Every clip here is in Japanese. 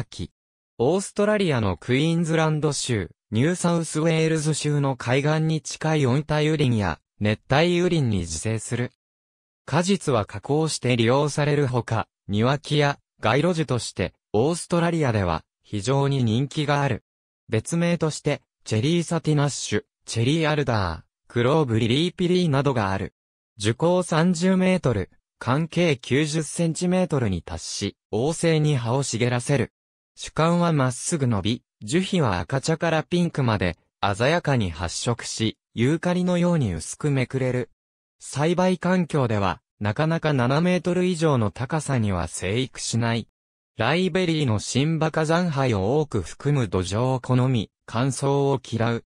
秋。オーストラリアのクイーンズランド州、ニューサウスウェールズ州の海岸に近い温帯雨林や熱帯雨林に自生する。果実は加工して利用されるほか、庭木や街路樹としてオーストラリアでは非常に人気がある。別名として、チェリーサティナッシュ、チェリーアルダー、クローブリリーピリーなどがある。樹高30メートル、関径90センチメートルに達し、旺盛に葉を茂らせる。主観はまっすぐ伸び、樹皮は赤茶からピンクまで、鮮やかに発色し、ユーカリのように薄くめくれる。栽培環境では、なかなか7メートル以上の高さには生育しない。ライベリーの新馬火山灰を多く含む土壌を好み、乾燥を嫌う。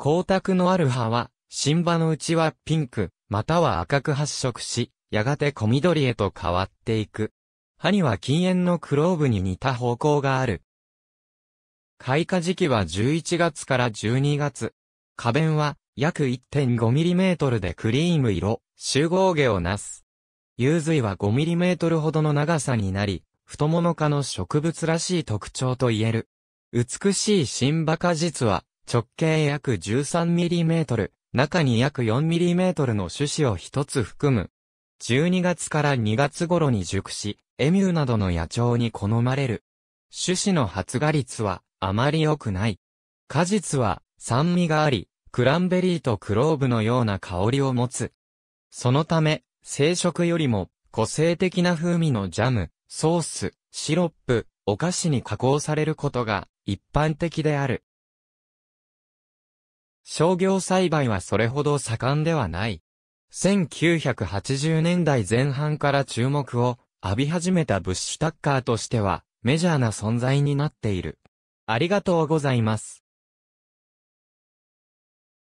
光沢のある葉は、新葉のうちはピンク、または赤く発色し、やがて小緑へと変わっていく。歯には禁煙のクローブに似た方向がある。開花時期は11月から12月。花弁は約 1.5mm でクリーム色、集合毛をなす。幽髄は 5mm ほどの長さになり、太もの科の植物らしい特徴と言える。美しい新馬果実は直径約 13mm、中に約 4mm の種子を一つ含む。12月から2月頃に熟し、エミューなどの野鳥に好まれる。種子の発芽率はあまり良くない。果実は酸味があり、クランベリーとクローブのような香りを持つ。そのため、生食よりも個性的な風味のジャム、ソース、シロップ、お菓子に加工されることが一般的である。商業栽培はそれほど盛んではない。1980年代前半から注目を浴び始めたブッシュタッカーとしてはメジャーな存在になっている。ありがとうございます。